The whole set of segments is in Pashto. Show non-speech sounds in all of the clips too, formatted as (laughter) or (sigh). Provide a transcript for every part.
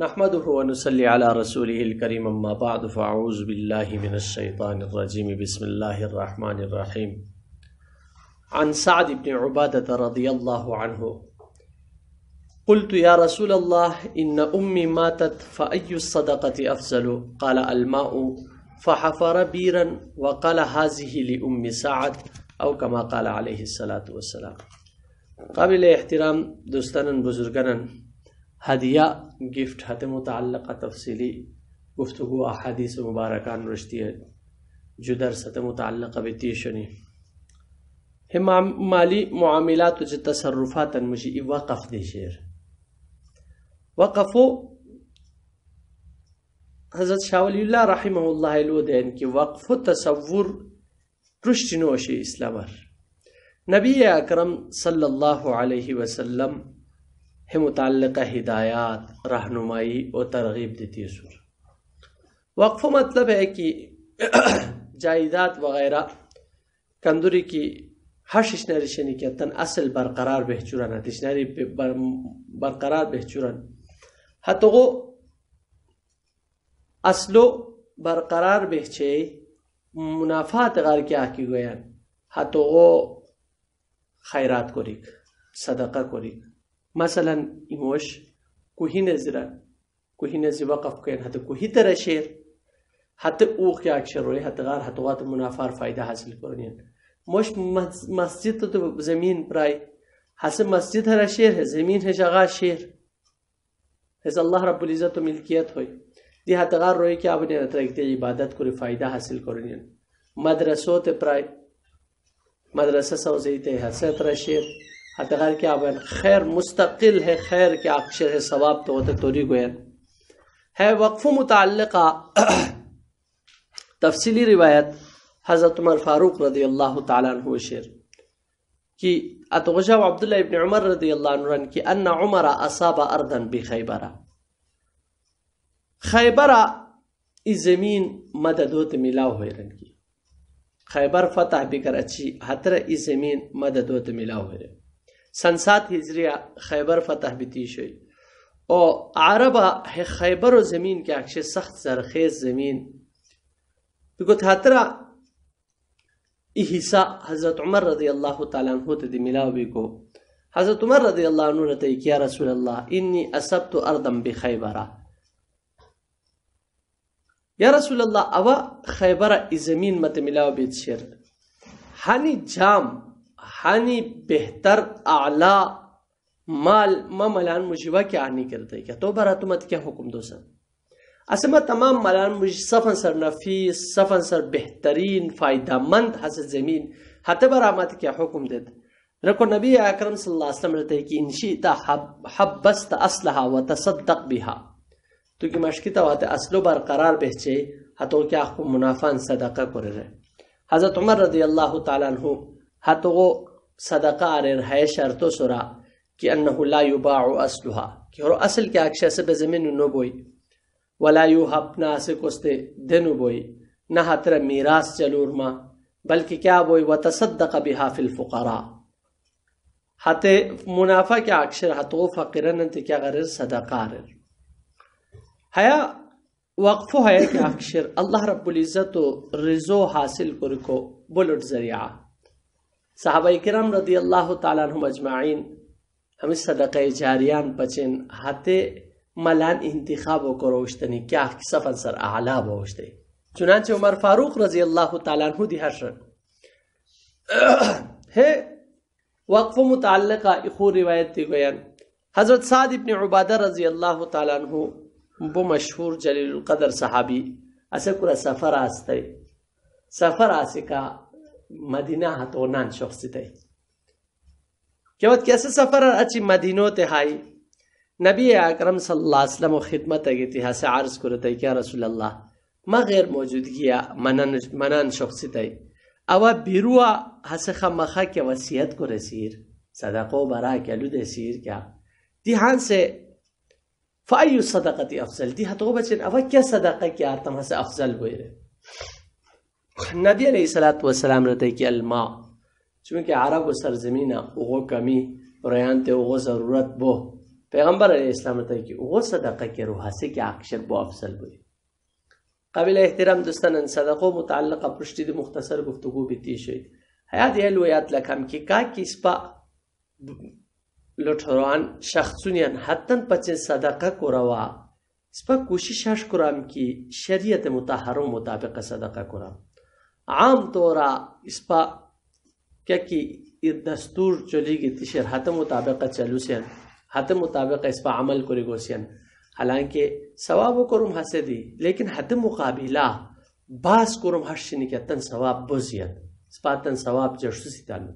نحمده على رسوله الكريم اما بعد فاعوذ بالله من الشيطان الرجيم بسم الله الله الله الرحمن الرحيم عن سعد سعد بن عبادة رضي عنه قلت يا رسول إن أمي ماتت فأي الصدقة قال قال الماء فحفر بيرا وقال هذه لأم كما عليه الصلاة والسلام قابل احترام دوستان بزرگ ہدیہ گفٹ حت متعلقہ تفصیلی گفتگو احادیث مبارکان رشتی ہے جو جدر ست متعلقہ بتی شنی ہے مالی معاملات تجھے جی تصرفات مجھے وقف دی شیر وقفو حضرت شاہ ولی اللہ رحمہ اللہ علیہ دین کی وقف و تصور رشتی نوشی اسلامر نبی اکرم صلی اللہ علیہ وسلم متعلقہ ہدایات رہنمائی اور ترغیب دیتی ہے سور وقف مطلب ہے کہ جائیداد وغیرہ کندوری کی هر ششنری شنی که تن اصل برقرار بهچورن هتشنری بر برقرار بهچورن حتی گو اصلو برقرار بهچه منافعات غر که آکی گوین حتی گو خیرات کوریک صدقه کوریک Mesela imiş kuhine zira kuhine ziva kafkayan hatta kuhitara şer hatta uğya akşar oluyor hatta gar hatta vat münafar fayda hasıl koruyan. مش مسجد تو زمین برای حس مسجد هر شیر ہے زمین ہے جگہ شیر اس اللہ رب العزت و ملکیت ہوئی دی ہتغار روئی کہ آپ نے رکھتے عبادت کو فائدہ حاصل کرنی مدرسو تے پرائے مدرسہ سوزی تے حسد را شیر حتی کیا بین خیر مستقل ہے خیر کیا اکشر ہے ثواب تو ہوتے توری گوئن ہے وقف متعلقہ تفصیلی روایت حضرت عمر فاروق رضی اللہ تعالیٰ عنہ شیر کی اتغشہ عبداللہ ابن عمر رضی اللہ عنہ کی ان عمر اصاب اردن بی خیبرا خیبرا ای زمین مددوت ملاو ہوئے رن کی خیبر فتح بکر اچھی حتر ای زمین مددوت ملاو ہوئے رن کی سنسات هجری خیبر فتح بیتی شد و عرب خیبر و زمین که اکشه سخت زرخیز زمین بگوت حترا ای حصہ حضرت عمر رضی اللہ تعالی عنہ تے ملاو بگو حضرت عمر رضی اللہ عنہ تے کیا رسول اللہ انی اصبت اردم بخیبرہ یا رسول الله اوا خیبر ای زمین مت ملاو بیت شر هانی جام ہانی بہتر اعلا مال ما ملان مجھوا کیا آنی کرتا کیا تو برا تو کیا حکم دو سن اس ما تمام ملان مجھ سفن سر نفیس سفن سر بہترین فائدہ مند حسد زمین حتی برا مت کیا حکم دیت رکو نبی اکرم صلی اللہ علیہ وسلم رہتا ہے کہ انشیتا حبست اسلحا و تصدق بیہا تو کی مشکیتا ہوتا ہے اسلو بار قرار بہچے حتی کیا خو منافع صدقہ کرے رہے حضرت عمر رضی اللہ تعالیٰ عنہ حتو غو صدقہ آرین ہے شرطو سرا کی انہو لا یباعو اسلوہا کی اور اصل کیا اکشہ سے بے زمینو نو بوئی ولا یو حب ناسے کستے دنو بوئی نہا تر میراس جلور ما بلکہ کیا بوئی و تصدق بہا فی الفقراء ہتے منافع کیا اکشر ہتو فقرن انتے کیا غرر صدقہ آرین حیاء وقف ہے کہ اکشر اللہ رب العزت رزو حاصل کرکو بلٹ ذریعہ صحابہ کرم رضی اللہ تعالیٰ عنہ عنہ صدقہ جاریان پچین ہاتے ملان انتخاب کیا اعلا چنانچہ عمر فاروق رضی اللہ تعالیٰ دی ہے وقف متعلقہ اخو روایت دی مطالعہ حضرت سعد ابن عبادہ رضی اللہ تعالیٰ عنہ بو مشہور جلیل القدر صحابی اسے پورا سفر آستے آستر آسکا مدینہ ہتو نان شخصی تے کہ وقت کیسے سفر ہے اچھی مدینہ تے ہائی نبی اکرم صلی اللہ علیہ وسلم و خدمت ہے کہ تیہا سے عرض کرتا ہے کہ رسول اللہ ما غیر موجود گیا منان شخصی تے اوا بیروہ ہسے خمخہ کے وسیعت کو رسیر صدقو برا کے لو دے سیر کیا دی دیہان سے فائیو صدقتی افضل دی تو بچن اوا کیا صدقہ کیا تم ہسے افضل گوئی رہے نبی علیه صلات و سلام راته کې الماء چونکه عربو سرزمینه هغه کمی ریان ته هغه ضرورت بو پیغمبر علیه السلام ته کې هغه صدقه کې روحاسه کې اکشر بو افضل بوي قابل احترام دوستان صدقه متعلقه پرشتي د مختصر گفتگو به تی شي حیات یې لویات لکم کې کا کې سپا لوټوران شخصونیان حتن پچې صدقه کوروا سپا کوشش شش کرام کې شریعت متحرم مطابق صدقه کرام عام طورا ispa क्योंकि ये दस्तूर चली गई थी शेर हत मुताबिक चलूसियन हत मुताबिक इस पर अमल करेगोसियन हालांकि सवाब कुरुम हद से दी लेकिन हद मुकाबिला बास कुरुम हद शिन के तन सवाब बुजियन इस्पा तन सवाब जसूसी तालु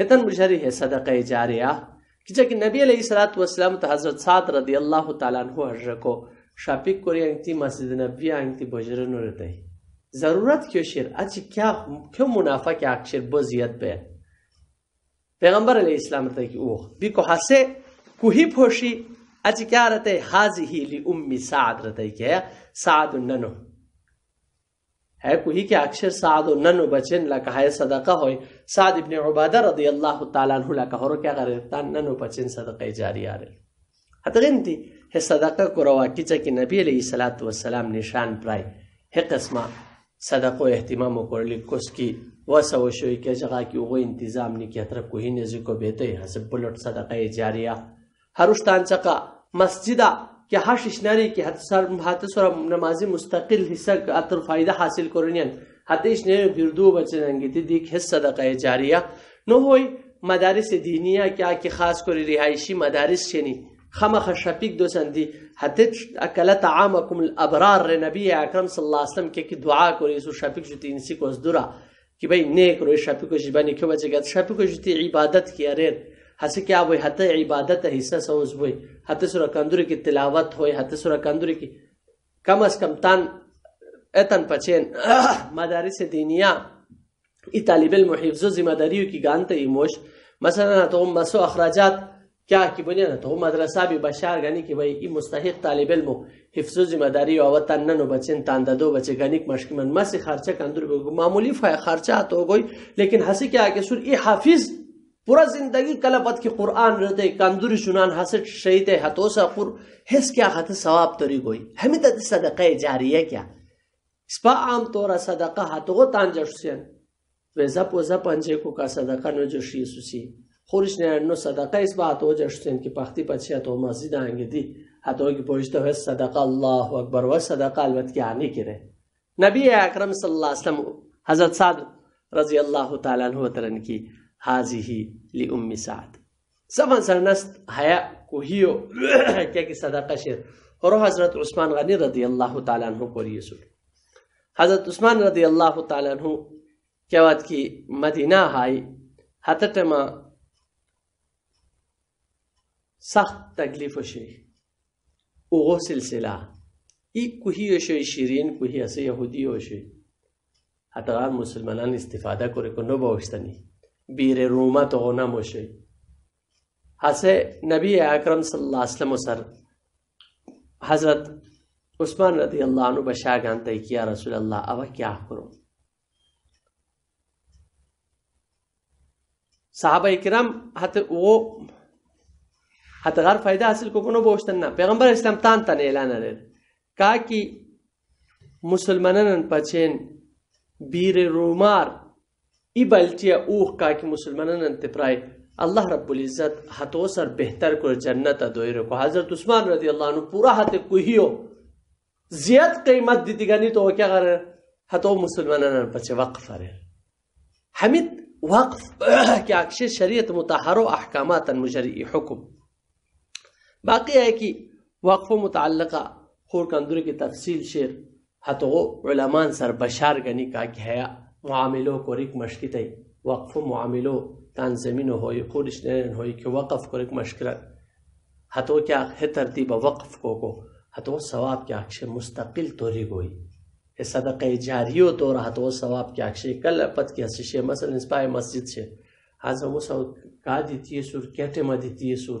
हितन मुशरी है सदक जारिया कि जबकि नबी सलात वसलम तो हजरत सात रदी अल्लाह तला हजर को शापिक कोरिया मस्जिद नबिया बोजरन रहते ضرورت کشیر اچی کیا که منافع که اکشیر بزیت به پیغمبر علیه اسلام رتا کی اوخ بی کو حسه کوهی پوشی اچی کیا رتا حازی لی امی سعد رتا کی سعد ننو ہے کوہی کے اکشر سعد و ننو بچن لکہ ہے صدقہ ہوئی سعد ابن عبادہ رضی اللہ تعالیٰ عنہ لکہ ہورو کیا غریبتان ننو بچن صدقہ جاری آرے حتغین دی ہے صدقہ کو رواکی چکی نبی علیہ السلام نشان پرائی ہے قسمہ صدقه و اهتمام وکړل کوسکی وسو شوی کې ځای کې وغو تنظیم نه کې تر کوه نه ځکو به ته حسب بلټ صدقه جاریه هرشتان څخه مسجدا که هر شنری که حتی سر حتی سر نمازی مستقل حصہ اتر فائدہ حاصل کرنین حتی شنری بردو بچننگی تی دیک حصہ صدقه جاریه نو ہوئی مدارس دینیه که که خاص کری رهایشی مدارس شنی خمخ شپیک دوسندی حتیت اکلت عامکم الابرار نبی اکرم صلی الله علیه وسلم که که دعا کوری سو شپیک جتی انسی کوز دورا که بای نیک روی شپیکو جبانی که بچه گد شپیکو جتی عبادت کیارید هسه کیا وای حتی عبادت حصہ سوز وای حتی سورہ کندوری کی تلاوت ہوئی حتی سورہ کندوری کی کم از کم تان اتن پچین (coughs) مدارس دینیا ای طالب المحفظو ذمہ داریو کی گانتے ایموش مثلا تو مسو اخراجات کیا کی بنیاد تو مدرسه به بشار گنی که وای این مستحق طالب علم حفظ ذمہ داری او وطن نو بچن تاند دو بچے گنیک مشکمن مسی خرچہ کندر بگو معمولی خرچہ تو گوی لیکن ہسی کیا کہ سر ای حافظ پورا زندگی کلبت کی قرآن رتے کندوری شنان حسد شہید حتوسا قر حس کیا خط ثواب توری گوئی ہمیں تا صدقہ جاریہ کیا اس پا عام طورا صدقہ حتو تانجا شسین ویزا پوزا پنجے کو کا صدقہ نو جو شیسوسی خورش صدقہ صدقه است با تو جشتن که پختی پچی تو مزید آنگی دی حتی که پوشته هست صدقه الله اکبر و صدقه البت که آنی کره نبی اکرم صلی اللہ علیہ وسلم حضرت سعد رضی اللہ تعالی عنہ وطرن کی حاضی ہی لی امی سعد سفن نست حیاء کو ہیو کیا کی شیر رو حضرت عثمان غنی رضی اللہ تعالی عنہ کو ریسو حضرت عثمان رضی اللہ تعالی عنہ کیا وقت کی مدینہ آئی حتی سخت تکلیف و شی اوغو سلسلہ ای کوہی و شی شیرین کوہی اسے یہودی و شی حتغار مسلمانان استفاده کرے کو نو باوشتنی بیر روما تو غنا موشی حسے نبی اکرم صلی اللہ علیہ وسلم سر حضرت عثمان رضی اللہ عنہ بشاہ گانتا ہے کیا رسول اللہ اوہ کیا کرو صحابہ اکرم حتی وہ Hatta fayda hasıl kokunu boştanna. Peygamber İslam tan tan ilan eder. Ka ki Müslümanların paçen bir rumar ibaltiya uh ka ki Müslümanların tipray Allah Rabbul İzzet hatosar behter kur cennete doyre ko Hazret Osman radıyallahu anh pura hatı kuhiyo زیات قیمت دي دیګنی ته وکړه غره هته مسلمانانو په چې وقف لري حمید وقف کې اکشه شریعت متحره احکامات مجری حکم باقی ہے کہ وقف و متعلقہ خور کندر کی تفصیل شیر ہتو علمان سر بشار گنی کا گھیا معاملو کو رک مشکی تی وقف و تان زمین ہوئی خورش نین ہوئی کہ وقف کو رک حتو کیا ہے ترتیب وقف کو کو حتو سواب ثواب کے اکشے مستقل توری گوئی صدق صدقہ جاریو تو رہا تو ثواب کیا اکشے کل پت سشے مثلا مثلاً مسجد حضر موسیٰ کہا دیتی ہے سور کہتے ما دیتی ہے سور